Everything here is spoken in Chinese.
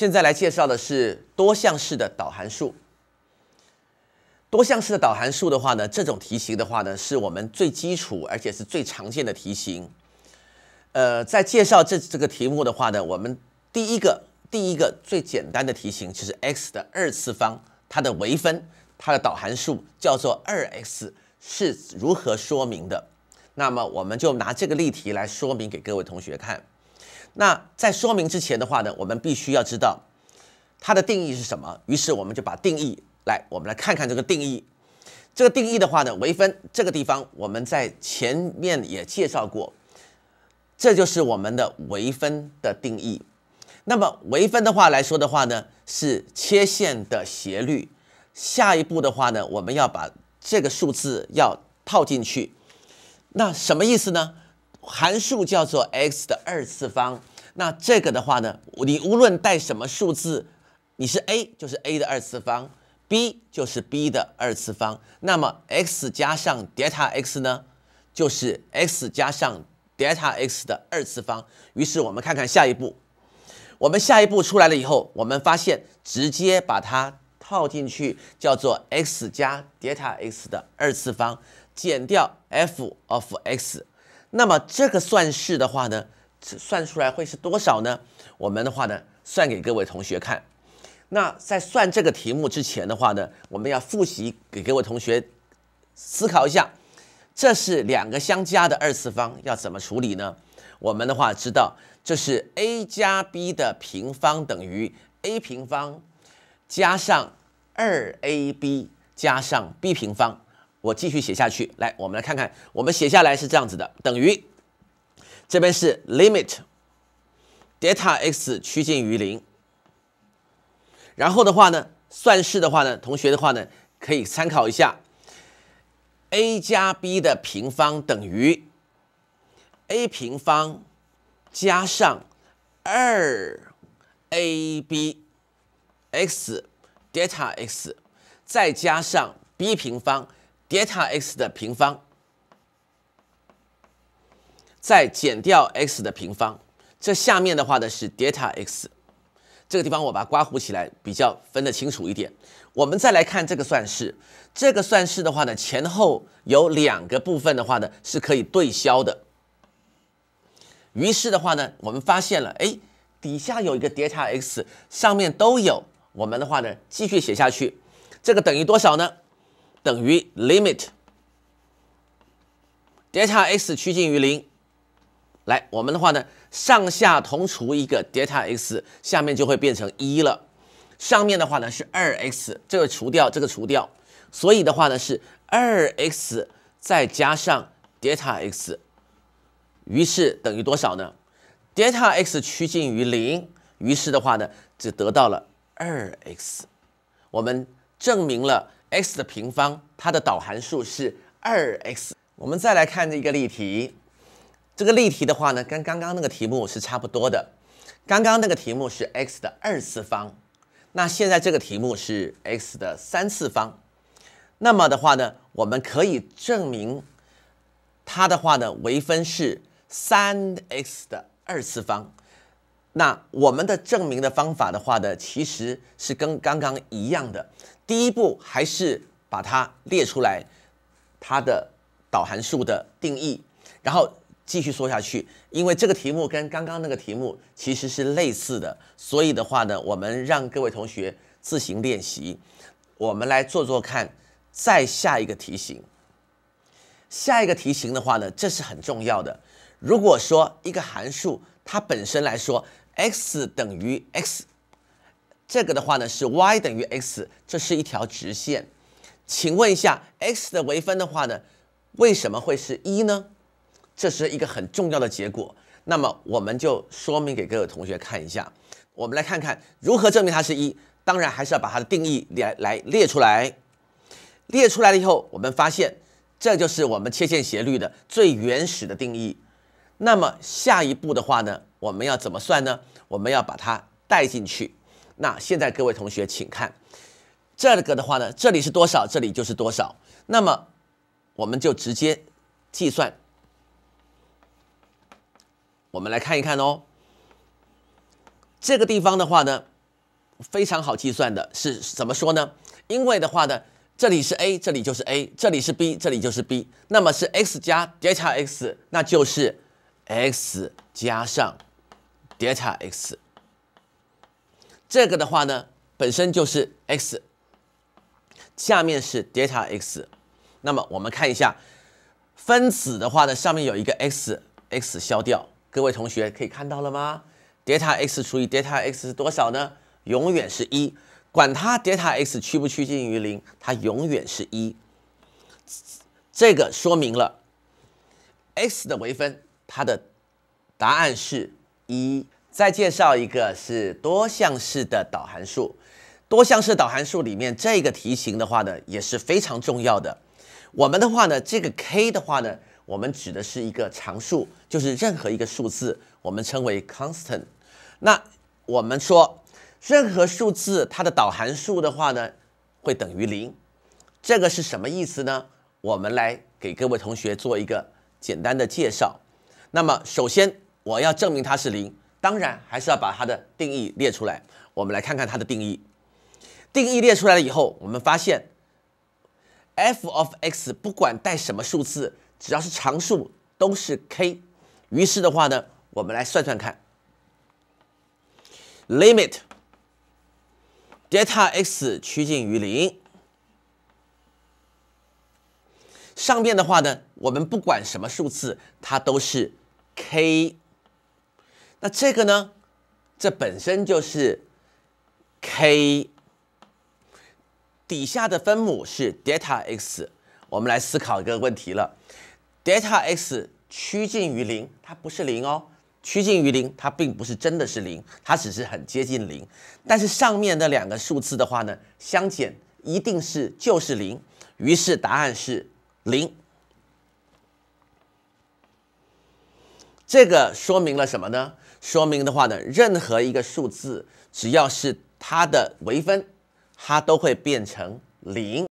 现在来介绍的是多项式的导函数。多项式的导函数的话呢，这种题型的话呢，是我们最基础而且是最常见的题型。呃，在介绍这这个题目的话呢，我们第一个第一个最简单的题型就是 x 的二次方，它的微分，它的导函数叫做二 x，是如何说明的？那么我们就拿这个例题来说明给各位同学看。那在说明之前的话呢，我们必须要知道它的定义是什么。于是我们就把定义来，我们来看看这个定义。这个定义的话呢，微分这个地方我们在前面也介绍过，这就是我们的微分的定义。那么微分的话来说的话呢，是切线的斜率。下一步的话呢，我们要把这个数字要套进去。那什么意思呢？函数叫做 x 的二次方，那这个的话呢，你无论带什么数字，你是 a 就是 a 的二次方，b 就是 b 的二次方，那么 x 加上 delta x 呢，就是 x 加上 delta x 的二次方。于是我们看看下一步，我们下一步出来了以后，我们发现直接把它套进去叫做 x 加 delta x 的二次方减掉 f of x。那么这个算式的话呢，算出来会是多少呢？我们的话呢，算给各位同学看。那在算这个题目之前的话呢，我们要复习给各位同学思考一下，这是两个相加的二次方，要怎么处理呢？我们的话知道，这是 a 加 b 的平方等于 a 平方加上二 ab 加上 b 平方。我继续写下去，来，我们来看看，我们写下来是这样子的，等于这边是 limit delta x 趋近于零，然后的话呢，算式的话呢，同学的话呢，可以参考一下，a 加 b 的平方等于 a 平方加上二 abx delta x 再加上 b 平方。delta x 的平方，再减掉 x 的平方，这下面的话呢是 delta x 这个地方我把它刮弧起来，比较分得清楚一点。我们再来看这个算式，这个算式的话呢，前后有两个部分的话呢是可以对消的。于是的话呢，我们发现了，哎，底下有一个 delta x 上面都有，我们的话呢继续写下去，这个等于多少呢？等于 limit delta x 趋近于零，来，我们的话呢，上下同除一个 delta x，下面就会变成一了，上面的话呢是二 x，这个除掉，这个除掉，所以的话呢是二 x 再加上 delta x，于是等于多少呢？delta x 趋近于零，于是的话呢就得到了二 x，我们证明了。x 的平方，它的导函数是二 x。我们再来看这一个例题，这个例题的话呢，跟刚刚那个题目是差不多的。刚刚那个题目是 x 的二次方，那现在这个题目是 x 的三次方。那么的话呢，我们可以证明，它的话呢，微分是三 x 的二次方。那我们的证明的方法的话呢，其实是跟刚刚一样的。第一步还是把它列出来，它的导函数的定义，然后继续说下去。因为这个题目跟刚刚那个题目其实是类似的，所以的话呢，我们让各位同学自行练习，我们来做做看。再下一个题型，下一个题型的话呢，这是很重要的。如果说一个函数它本身来说，x 等于 x，这个的话呢是 y 等于 x，这是一条直线。请问一下，x 的微分的话呢，为什么会是一呢？这是一个很重要的结果。那么我们就说明给各位同学看一下。我们来看看如何证明它是一。当然，还是要把它的定义来来列出来。列出来了以后，我们发现这就是我们切线斜率的最原始的定义。那么下一步的话呢，我们要怎么算呢？我们要把它带进去。那现在各位同学，请看这个的话呢，这里是多少，这里就是多少。那么我们就直接计算。我们来看一看哦，这个地方的话呢，非常好计算的是怎么说呢？因为的话呢，这里是 a，这里就是 a，这里是 b，这里就是 b。那么是 x 加德尔塔 x，那就是。x 加上 delta x，这个的话呢，本身就是 x，下面是 delta x，那么我们看一下分子的话呢，上面有一个 x，x 消掉，各位同学可以看到了吗？delta x 除以 delta x 是多少呢？永远是一，管它 delta x 趋不趋近于零，它永远是一。这个说明了 x 的微分。它的答案是一。再介绍一个是多项式的导函数。多项式导函数里面这个题型的话呢，也是非常重要的。我们的话呢，这个 k 的话呢，我们指的是一个常数，就是任何一个数字，我们称为 constant。那我们说，任何数字它的导函数的话呢，会等于零。这个是什么意思呢？我们来给各位同学做一个简单的介绍。那么，首先我要证明它是零，当然还是要把它的定义列出来。我们来看看它的定义。定义列出来了以后，我们发现 f of x 不管带什么数字，只要是常数都是 k。于是的话呢，我们来算算看，limit delta x 趋近于零，上面的话呢，我们不管什么数字，它都是。k，那这个呢？这本身就是 k，底下的分母是 delta x，我们来思考一个问题了。delta x 趋近于零，它不是零哦，趋近于零，它并不是真的是零，它只是很接近零。但是上面的两个数字的话呢，相减一定是就是零，于是答案是零。这个说明了什么呢？说明的话呢，任何一个数字，只要是它的微分，它都会变成零。